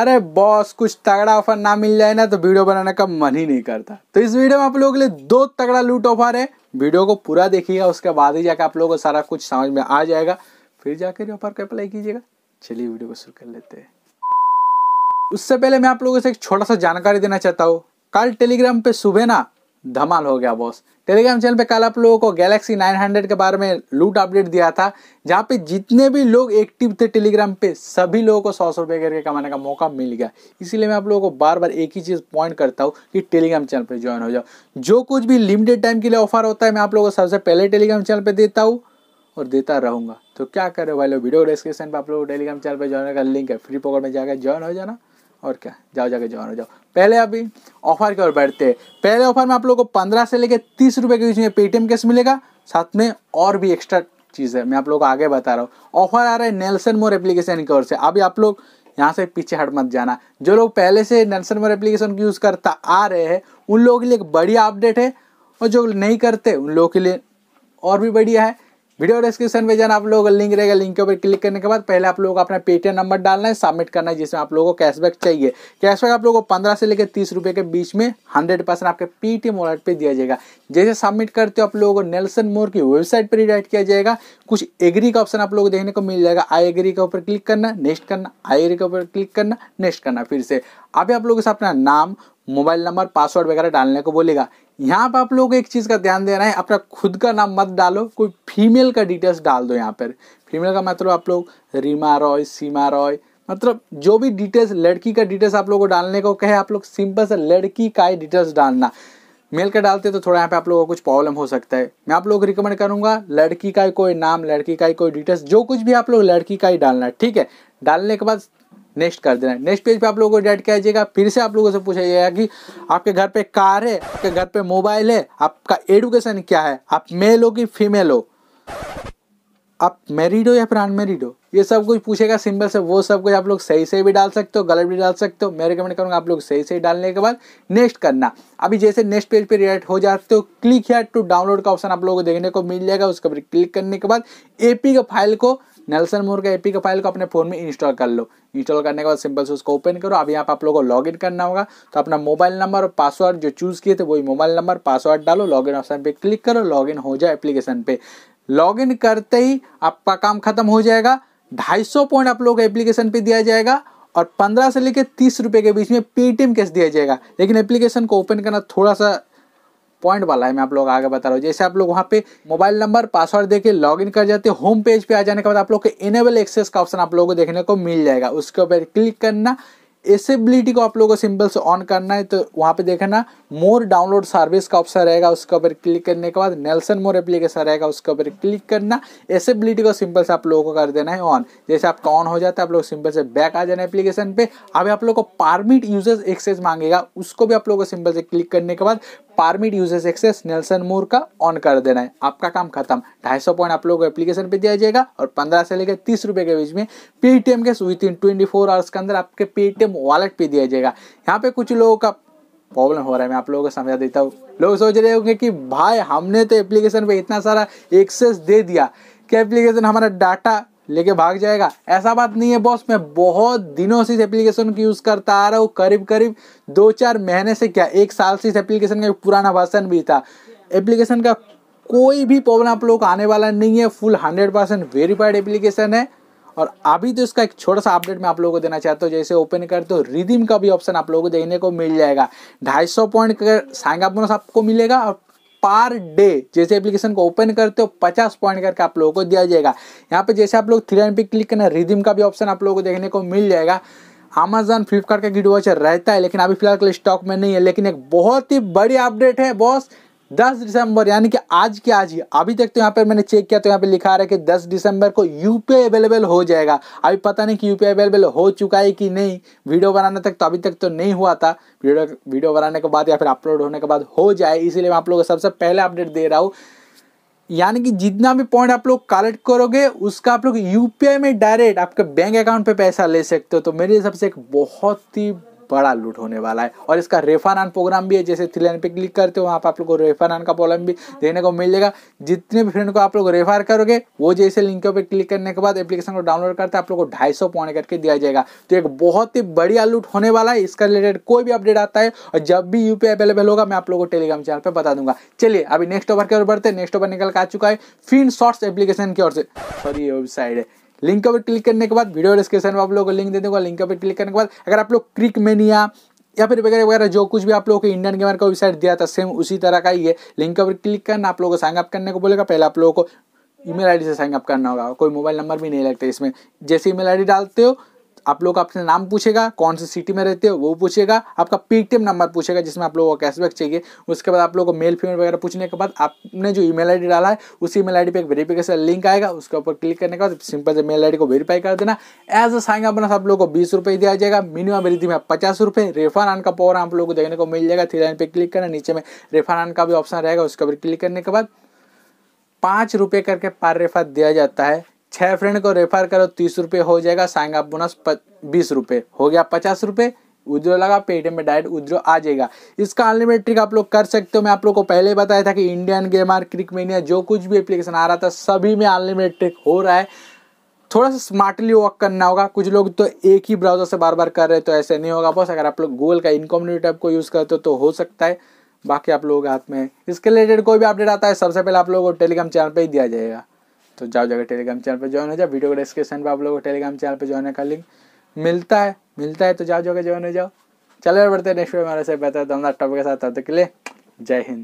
अरे बॉस कुछ तगड़ा ऑफर ना मिल जाए ना तो वीडियो बनाने का मन ही नहीं करता तो इस वीडियो में आप लोगों के लिए दो तगड़ा लूट ऑफर है वीडियो को पूरा देखिएगा उसके बाद ही जाकर आप लोगों को सारा कुछ समझ में आ जाएगा फिर जाकर ऑफर को अप्लाई कीजिएगा चलिए वीडियो को शुरू कर लेते हैं उससे पहले मैं आप लोगों से एक छोटा सा जानकारी देना चाहता हूँ कल टेलीग्राम पे सुबह ना धमाल हो गया बॉस टेलीग्राम चैनल पे कल आप लोगों को गैलेक्सी 900 के बारे में लूट अपडेट दिया था जहाँ पे जितने भी लोग एक्टिव थे टेलीग्राम पे सभी लोगों को सौ सौ रुपये करके कमाने का मौका मिल गया इसीलिए मैं आप लोगों को बार बार एक ही चीज़ पॉइंट करता हूँ कि टेलीग्राम चैनल पे ज्वाइन हो जाओ जो कुछ भी लिमिटेड टाइम के लिए ऑफर होता है मैं आप लोगों को सबसे पहले टेलीग्राम चैनल पर देता हूँ और देता रहूँगा तो क्या करो भाई लोग वीडियो डिस्क्रिप्शन पर आप लोग टेलीग्राम चैनल पर ज्वाइन का लिंक है फ्री पॉकेट में जाकर ज्वाइन हो जाना और क्या जाओ जाके जवान जाओ पहले अभी ऑफर की ओर बैठते हैं पहले ऑफर में आप लोगों को पंद्रह से लेकर तीस रुपये के बीच में पेटीएम कैश मिलेगा साथ में और भी एक्स्ट्रा चीज़ है मैं आप लोग को आगे बता रहा हूँ ऑफर आ रहा है नेल्सन मोर एप्लीकेशन की ओर से अभी आप लोग यहाँ से पीछे हट मत जाना जो लोग पहले से नेल्सन मोर एप्लीकेशन यूज़ करता आ रहे हैं उन लोगों के लिए एक बढ़िया अपडेट है और जो नहीं करते उन लोगों के लिए और भी बढ़िया है वीडियो डिस्क्रिप्शन में जाना आप लोग लिंक रहेगा लिंक के ऊपर क्लिक करने के बाद पहले आप लोगों को अपना पेटीएम नंबर डालना है सबमिट करना है जिसमें आप लोगों को कैशबैक चाहिए कैशबैक आप लोगों को पंद्रह से लेकर तीस रुपये के बीच में हंड्रेड परसेंट आपके पेटीएम वॉलेट पे दिया जाएगा जैसे सबमिट करते हो आप लोगों को नेल्सन मोर की वेबसाइट पर रिडाइट किया जाएगा कुछ एग्री का ऑप्शन आप लोग देखने को मिल जाएगा आई एग्री के ऊपर क्लिक करना नेक्स्ट करना आई एग्री के ऊपर क्लिक करना नेक्स्ट करना फिर से अभी आप लोगों से अपना नाम मोबाइल नंबर पासवर्ड वगैरह डालने को बोलेगा यहाँ पर आप लोग एक चीज़ का ध्यान देना है अपना खुद का नाम मत डालो कोई फीमेल का डिटेल्स डाल दो यहाँ पर फीमेल का मतलब आप लोग रीमा रॉय सीमा रॉय मतलब जो भी डिटेल्स लड़की का डिटेल्स आप लोग को डालने को कहे आप लोग सिंपल से लड़की का ही डिटेल्स डालना मेल का डालते तो थोड़ा यहाँ पे आप लोगों को कुछ प्रॉब्लम हो सकता है मैं आप लोग रिकमेंड करूँगा लड़की का ही कोई नाम लड़की का ही कोई डिटेल्स जो कुछ भी आप लोग लड़की का ही डालना ठीक है डालने के बाद नेक्स्ट कर देना है नेक्स्ट पेज पे आप लोगों को डेट किया जाएगा फिर से आप लोगों से पूछा जाएगा कि आपके घर पे कार है आपके घर पे मोबाइल है आपका एडुकेशन क्या है आप मेल हो कि फीमेल हो आप मैरिड हो या फिर अनमेरिड हो ये सब कुछ पूछेगा सिंपल से वो सब कुछ आप लोग सही से भी डाल सकते हो गलत भी डाल सकते हो मैं रिकमेंड करूँगा आप लोग सही से डालने के बाद नेक्स्ट करना अभी जैसे नेक्स्ट पेज पे रिएक्ट हो जाते हो क्लिक या टू डाउनलोड का ऑप्शन आप लोगों को देखने को मिल जाएगा उसके ऊपर क्लिक करने के बाद एपी के फाइल को नेल्सन मोर का एपी का फाइल को अपने फ़ोन में इंस्टॉल कर लो इंस्टॉल करने के बाद सिंपल से उसको ओपन करो अब यहाँ पर आप लोगों को लॉगिन करना होगा तो अपना मोबाइल नंबर और पासवर्ड जो चूज़ किए थे वही मोबाइल नंबर पासवर्ड डालो लॉगिन ऑप्शन पे क्लिक करो लॉगिन हो जाए एप्लीकेशन पे लॉगिन करते ही आपका काम खत्म हो जाएगा ढाई सौ पॉइंट आप लोगों को एप्लीकेशन पे दिया जाएगा और पंद्रह से लेकर तीस रुपए के बीच में पेटीएम कैश दिया जाएगा लेकिन एप्लीकेशन को ओपन करना थोड़ा सा पॉइंट वाला है मैं आप लोग आगे बता रहा हूँ जैसे आप लोग वहाँ पे मोबाइल नंबर पासवर्ड देके लॉग इन कर जाते हैं होम पेज पे आ जाने के बाद आप लोग को इनेबल एक्सेस का ऑप्शन आप लोगों को देखने को मिल जाएगा उसके ऊपर क्लिक करना एसेबिलिटी को आप लोगों को सिंपल से ऑन करना है तो वहाँ पे देखना मोर डाउनलोड सर्विस का ऑप्शन रहेगा उसके ऊपर क्लिक करने के बाद नेल्सन मोर एप्लीकेशन रहेगा उसके ऊपर क्लिक करना एसेबिलिटी को सिंपल से आप लोगों को कर देना है ऑन जैसे आपका ऑन हो जाता है आप लोग सिंपल से बैक आ जाना एप्लीकेशन पे अभी आप लोग को पारमिट यूजर्स एक्सेस मांगेगा उसको भी आप लोगों को सिंपल से क्लिक करने के बाद पारमिट यूजर्स एक्सेस नेल्सन मूर का ऑन कर देना है आपका काम खत्म ढाई सौ पॉइंट आप लोगों को एप्लीकेशन पे दिया जाएगा और पंद्रह से लेकर तीस रुपए के बीच में पेटीएम के within twenty four hours के अंदर आपके पेटीएम वॉलेट पे दिया जाएगा यहाँ पे कुछ लोगों का प्रॉब्लम हो रहा है मैं आप लोगों को समझा देता हूँ लोग सोच रहे होंगे कि भाई हमने तो एप्लीकेशन पे इतना सारा एक्सेस दे दिया कि एप्लीकेशन हमारा डाटा लेके भाग जाएगा ऐसा बात नहीं है बॉस मैं बहुत दिनों से इस एप्लीकेशन को यूज़ करता आ रहा हूँ करीब करीब दो चार महीने से क्या एक साल से इस एप्लीकेशन का पुराना वर्सन भी था एप्लीकेशन का कोई भी प्रॉब्लम आप लोग आने वाला नहीं है full hundred percent verified application है और अभी तो इसका एक छोटा सा अपडेट मैं आप लोगों को देना चाहता हूँ जैसे ओपन करते हो रिदीम का भी ऑप्शन आप लोगों को देखने को मिल जाएगा ढाई सौ पॉइंट का साइंग बोनस आपको मिलेगा और पर डे जैसे एप्लीकेशन को ओपन करते हो पचास पॉइंट करके आप लोगों को दिया जाएगा यहाँ पे जैसे आप लोग थ्री एन पी क्लिक करना रिदीम का भी ऑप्शन आप लोगों को देखने को मिल जाएगा अमेजन फ्लिपकार्ट का गिड वॉचर रहता है लेकिन अभी फिलहाल के लिए स्टॉक में नहीं है लेकिन एक बहुत ही बड़ी अपडेट है बॉस दस दिसंबर यानी कि आज के आज ही अभी तक तो यहाँ पर मैंने चेक किया तो यहाँ पे लिखा रहा है कि दस दिसंबर को यूपीआई अवेलेबल हो जाएगा अभी पता नहीं कि यूपीआई अवेलेबल हो चुका है कि नहीं वीडियो बनाने तक तो अभी तक तो नहीं हुआ था वीडियो वीडियो बनाने के बाद या फिर अपलोड होने के बाद हो जाए इसीलिए मैं आप लोगों को सबसे पहले अपडेट दे रहा हूँ यानी कि जितना भी पॉइंट आप लोग कलेक्ट करोगे उसका आप लोग यूपीआई में डायरेक्ट आपके बैंक अकाउंट पे पैसा ले सकते हो तो मेरे हिसाब से एक बहुत ही बड़ा लूट होने वाला है और इसका रेफानान प्रोग्राम भी है जैसे थ्री लाइन पे क्लिक करते हो वहाँ पर आप लोग को रेफानान का प्रॉब्लम भी देखने को मिल जाएगा जितने भी फ्रेंड को आप लोग रेफर करोगे वो जैसे लिंक पर क्लिक करने के बाद एप्लीकेशन को डाउनलोड करते आप लोग को ढाई सौ पॉइंट करके दिया जाएगा तो एक बहुत ही बढ़िया लूट होने वाला है इसका रिलेटेड कोई भी अपडेट आता है और जब भी यूपी अवेलेबल होगा मैं आप लोगों को टेलीग्राम चैनल पर बता दूंगा चलिए अभी नेक्स्ट ओवर की ओर बढ़ते हैं नेक्स्ट ओवर निकल कर आ चुका है फिन शॉर्ट्स एप्लीकेशन की ओर से सॉरी वेबसाइट है लिंक पर क्लिक करने के बाद वीडियो डिस्क्रिप्शन में आप लोगों को लिंक दे दूंगा लिंक पर क्लिक करने के बाद अगर आप लोग क्रिक मेनिया या फिर वगैरह वगैरह जो कुछ भी आप लोगों को इंडियन गेमर का वेबसाइट दिया था सेम उसी तरह का ही है लिंक पर क्लिक करना आप लोगों को साइन अप करने को बोलेगा पहले आप लोगों को ईमेल आईडी से साइन अप करना होगा कोई मोबाइल नंबर भी नहीं लगता इसमें जैसे ईमेल आईडी डालते हो आप लोग आपसे नाम पूछेगा कौन सी सिटी में रहते हो वो पूछेगा आपका पेटीएम नंबर पूछेगा जिसमें आप लोगों को कैशबैक चाहिए उसके बाद आप लोगों को मेल फीमेल वगैरह पूछने के बाद आपने जो ईमेल आईडी डाला है उसी ईमेल आईडी पे एक वेरीफिकेशन लिंक आएगा उसके ऊपर क्लिक करने के बाद सिंपल से मेल आई को वेरीफाई कर देना एज अ साइंग बोनस आप लोग को बीस रुपये दिया जाएगा मिनिमम वृद्धि में पचास रुपये रेफर आन का पावर आप लोग को देखने को मिल जाएगा थ्री लाइन पे क्लिक करना नीचे में रेफर आन का भी ऑप्शन रहेगा उसके ऊपर क्लिक करने के बाद पाँच रुपये करके पर रेफर दिया जाता है छः फ्रेंड को रेफर करो तीस रुपये हो जाएगा साइंग अप बोनस बीस रुपये हो गया पचास रुपये उद्रो लगा पेटीएम में डायरेक्ट उद्रो आ जाएगा इसका अनलिमिटेड ट्रिक आप लोग कर सकते हो मैं आप लोग को पहले बताया था कि इंडियन गेमर क्रिकमेनिया जो कुछ भी एप्लीकेशन आ रहा था सभी में अनलिमिटेड ट्रिक हो रहा है थोड़ा सा स्मार्टली वर्क करना होगा कुछ लोग तो एक ही ब्राउजर से बार बार कर रहे तो ऐसे नहीं होगा बस अगर आप लोग गूगल का इनकम्युनिटी ऐप को यूज़ करते हो तो हो सकता है बाकी आप लोगों के हाथ में इसके रिलेटेड कोई भी अपडेट आता है सबसे पहले आप लोगों को टेलीग्राम चैनल पर ही दिया जाएगा तो जाओ जाकर टेलीग्राम चैनल पर ज्वाइन हो जाओ वीडियो के डिस्क्रिप्शन पर आप लोगों को टेलीग्राम चैनल पर ज्वाइन का लिंक मिलता है मिलता है तो जाओ जाकर ज्वाइन हो जाओ चले बढ़ते नेक्स्ट वीडियो हमारे से बेहतर दमदार टॉपिक के साथ तब तक के लिए जय हिंद